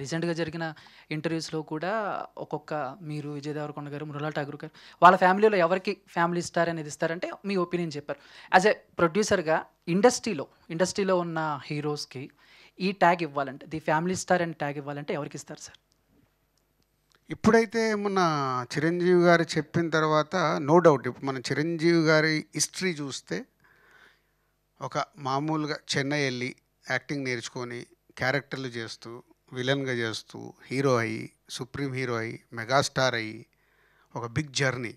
రీసెంట్గా జరిగిన ఇంటర్వ్యూస్లో కూడా ఒక్కొక్క మీరు విజయ్ దేవరకొండ గారు మృలా ఠాగూర్ గారు వాళ్ళ ఫ్యామిలీలో ఎవరికి ఫ్యామిలీ స్టార్ అనేది ఇస్తారంటే మీ ఒపీనియన్ చెప్పారు యాజ్ ఎ ప్రొడ్యూసర్గా ఇండస్ట్రీలో ఇండస్ట్రీలో ఉన్న హీరోస్కి ఈ ట్యాగ్ ఇవ్వాలంటే ది ఫ్యామిలీ స్టార్ అని ట్యాగ్ ఇవ్వాలంటే ఎవరికి ఇస్తారు సార్ ఇప్పుడైతే మొన్న చిరంజీవి గారు చెప్పిన తర్వాత నో డౌట్ ఇప్పుడు మన చిరంజీవి గారి హిస్టరీ చూస్తే ఒక మామూలుగా చెన్నై వెళ్ళి యాక్టింగ్ నేర్చుకొని క్యారెక్టర్లు చేస్తూ విలన్గా చేస్తూ హీరో అయ్యి సుప్రీం హీరో అయ్యి మెగాస్టార్ అయ్యి ఒక బిగ్ జర్నీ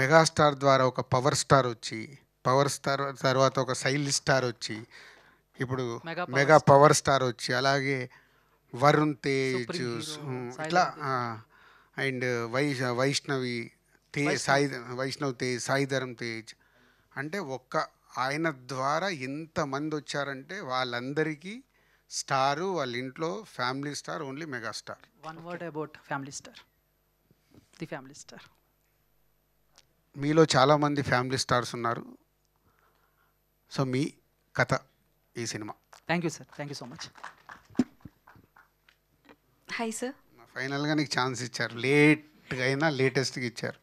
మెగాస్టార్ ద్వారా ఒక పవర్ స్టార్ వచ్చి పవర్ స్టార్ తర్వాత ఒక సైల్ స్టార్ వచ్చి ఇప్పుడు మెగా పవర్ స్టార్ వచ్చి అలాగే వరుణ్ తేజ్ ఇట్లా అండ్ వై వైష్ణవి తేజ్ సాయి వైష్ణవ్ తేజ్ సాయిధరం తేజ్ అంటే ఒక్క ఆయన ద్వారా ఎంతమంది వచ్చారంటే వాళ్ళందరికీ స్టారు వాళ్ళ ఇంట్లో family star only megastar one word about family star the family star మీలో చాలామంది ఫ్యామిలీ స్టార్స్ ఉన్నారు సో మీ కథ ఈ cinema thank you sir thank you so much hi sir ఫైనల్గా నీకు ఛాన్స్ ఇచ్చారు లేట్గా అయినా లేటెస్ట్గా ఇచ్చారు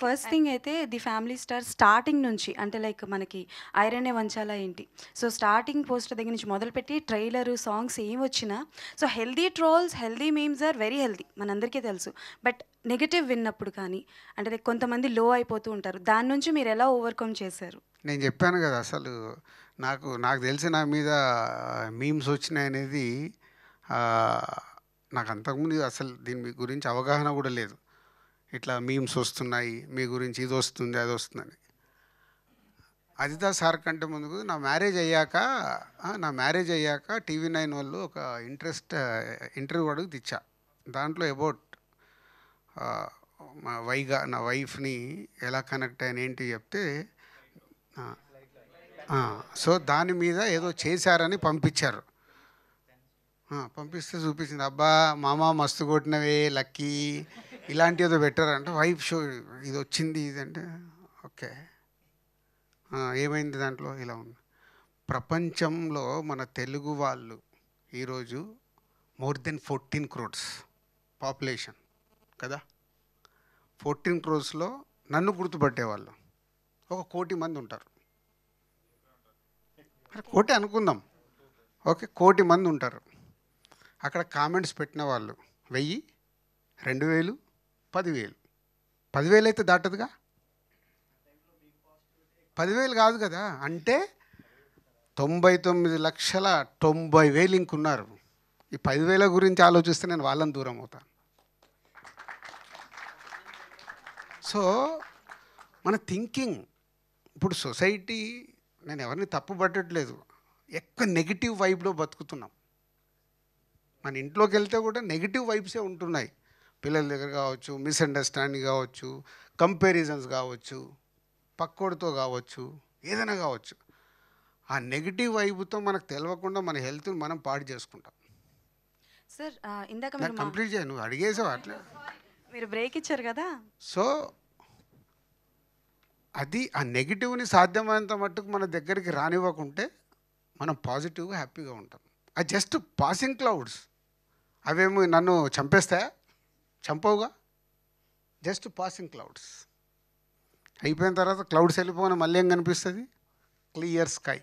ఫస్ట్ థింగ్ అయితే ది ఫ్యామిలీ స్టార్ స్టార్టింగ్ నుంచి అంటే లైక్ మనకి ఐరన్ ఏ వంచాలా ఏంటి సో స్టార్టింగ్ పోస్టర్ దగ్గర నుంచి మొదలుపెట్టి ట్రైలర్ సాంగ్స్ ఏం వచ్చినా so healthy trolls healthy memes are very healthy మనందరికీ తెలుసు బట్ నెగిటివ్ విన్నప్పుడు కానీ అంటే కొంతమంది లో అయిపోతూ ఉంటారు దాని నుంచి మీరు ఎలా ఓవర్కమ్ చేశారు నేను చెప్పాను కదా అసలు నాకు నాకు తెలిసి నా మీద మీమ్స్ వచ్చినాయి అనేది నాకు అంతకుముందు అసలు దీని గురించి అవగాహన కూడా లేదు ఇట్లా మీమ్స్ వస్తున్నాయి మీ గురించి ఇది వస్తుంది అది వస్తుందని అజితా సార్ కంటే ముందు నా మ్యారేజ్ అయ్యాక నా మ్యారేజ్ అయ్యాక టీవీ నైన్ వాళ్ళు ఒక ఇంట్రెస్ట్ ఇంటర్వ్యూ అడుగు తెచ్చా దాంట్లో అబౌట్ మా వైగా నా వైఫ్ని ఎలా కనెక్ట్ అయ్యాను ఏంటి చెప్తే సో దాని మీద ఏదో చేశారని పంపించారు పంపిస్తే చూపించింది అబ్బా మామ మస్తు కొట్టినవే లక్కీ ఇలాంటి ఏదో పెట్టారంటే వైఫ్ షో ఇది వచ్చింది ఇది అంటే ఓకే ఏమైంది దాంట్లో ఇలా ఉంది ప్రపంచంలో మన తెలుగు వాళ్ళు ఈరోజు more than fourteen crores population కదా ఫోర్టీన్ క్రోడ్స్లో నన్ను గుర్తుపట్టేవాళ్ళు ఒక కోటి మంది ఉంటారు కోటి అనుకుందాం ఓకే కోటి మంది ఉంటారు అక్కడ కామెంట్స్ పెట్టిన వాళ్ళు వెయ్యి రెండు వేలు పదివేలు పదివేలు అయితే దాటదుగా పదివేలు కాదు కదా అంటే తొంభై తొమ్మిది లక్షల తొంభై వేలు ఇంకున్నారు ఈ పదివేల గురించి ఆలోచిస్తే నేను వాళ్ళని దూరం అవుతాను సో మన థింకింగ్ ఇప్పుడు సొసైటీ నేను ఎవరిని తప్పు పట్టట్లేదు ఎక్కువ నెగిటివ్ వైబ్లో బతుకుతున్నాం మన ఇంట్లోకి వెళ్తే కూడా నెగిటివ్ వైబ్సే ఉంటున్నాయి పిల్లల దగ్గర కావచ్చు మిస్అండర్స్టాండింగ్ కావచ్చు కంపారిజన్స్ కావచ్చు పక్కోడితో కావచ్చు ఏదైనా కావచ్చు ఆ నెగిటివ్ వైపుతో మనకు తెలియకుండా మన హెల్త్ని మనం పాడు చేసుకుంటాం సార్ ఇందాక మీరు కంప్లీట్ చేయను అడిగేసావు అట్లా మీరు బ్రేక్ ఇచ్చారు కదా సో అది ఆ నెగిటివ్ని సాధ్యమైనంత మట్టుకు మన దగ్గరికి రానివ్వకుంటే మనం పాజిటివ్గా హ్యాపీగా ఉంటాం ఆ జస్ట్ పాసింగ్ క్లౌడ్స్ అవేమో నన్ను చంపేస్తాయా చంపవుగా జస్ట్ పాసింగ్ క్లౌడ్స్ అయిపోయిన తర్వాత క్లౌడ్స్ వెళ్ళిపోయిన మళ్ళీ ఏం కనిపిస్తుంది క్లియర్ స్కై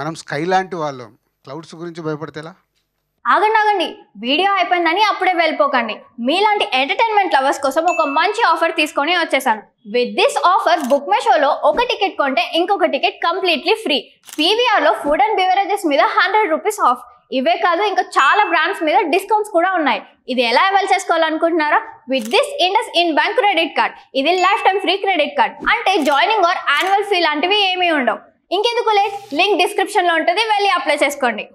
మనం స్కై లాంటి వాళ్ళం క్లౌడ్స్ గురించి భయపడితేలా ఆగండి ఆగండి వీడియో అయిపోయిందని అప్పుడే వెళ్ళిపోకండి మీలాంటి ఎంటర్టైన్మెంట్ లవర్స్ కోసం ఒక మంచి ఆఫర్ తీసుకొని వచ్చేసాను విత్ దిస్ ఆఫర్ బుక్ మై షోలో ఒక టికెట్ కొంటే ఇంకొక టికెట్ కంప్లీట్లీ ఫ్రీ పీవీఆర్లో ఫుడ్ అండ్ బివరేజెస్ మీద హండ్రెడ్ రూపీస్ ఆఫ్ ఇవే కాదు ఇంకా చాలా బ్రాండ్స్ మీద డిస్కౌంట్స్ కూడా ఉన్నాయి ఇది ఎలా అవైల్ చేసుకోవాలనుకుంటున్నారా with this IndusInd bank credit card ఇది lifetime free credit card అంటే జాయినింగ్ ఆర్ యాన్యువల్ ఫీ లాంటివి ఏమీ ఉండవు ఇంకెందుకు లేట్ లింక్ డిస్క్రిప్షన్లో ఉంటుంది వెళ్ళి అప్లై చేసుకోండి